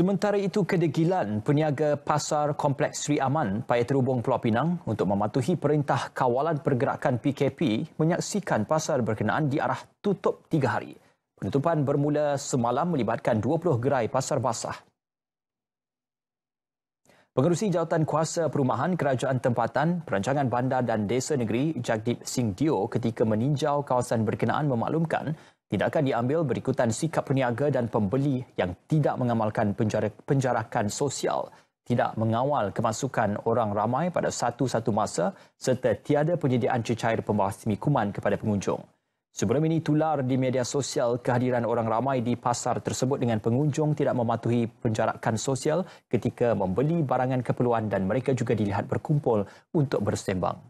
Sementara itu, kedegilan peniaga pasar kompleks Sri Aman Paya Terubung Pulau Pinang untuk mematuhi perintah kawalan pergerakan PKP menyaksikan pasar berkenaan diarah tutup tiga hari. Penutupan bermula semalam melibatkan 20 gerai pasar basah. Pengerusi jawatan kuasa perumahan kerajaan tempatan, perancangan bandar dan desa negeri Jagdip Singh Dio ketika meninjau kawasan berkenaan memaklumkan Tindakan diambil berikutan sikap peniaga dan pembeli yang tidak mengamalkan penjara, penjarakan sosial, tidak mengawal kemasukan orang ramai pada satu-satu masa serta tiada penyediaan cecair pembawa simi kuman kepada pengunjung. Sebelum ini tular di media sosial kehadiran orang ramai di pasar tersebut dengan pengunjung tidak mematuhi penjarakan sosial ketika membeli barangan keperluan dan mereka juga dilihat berkumpul untuk bersembang.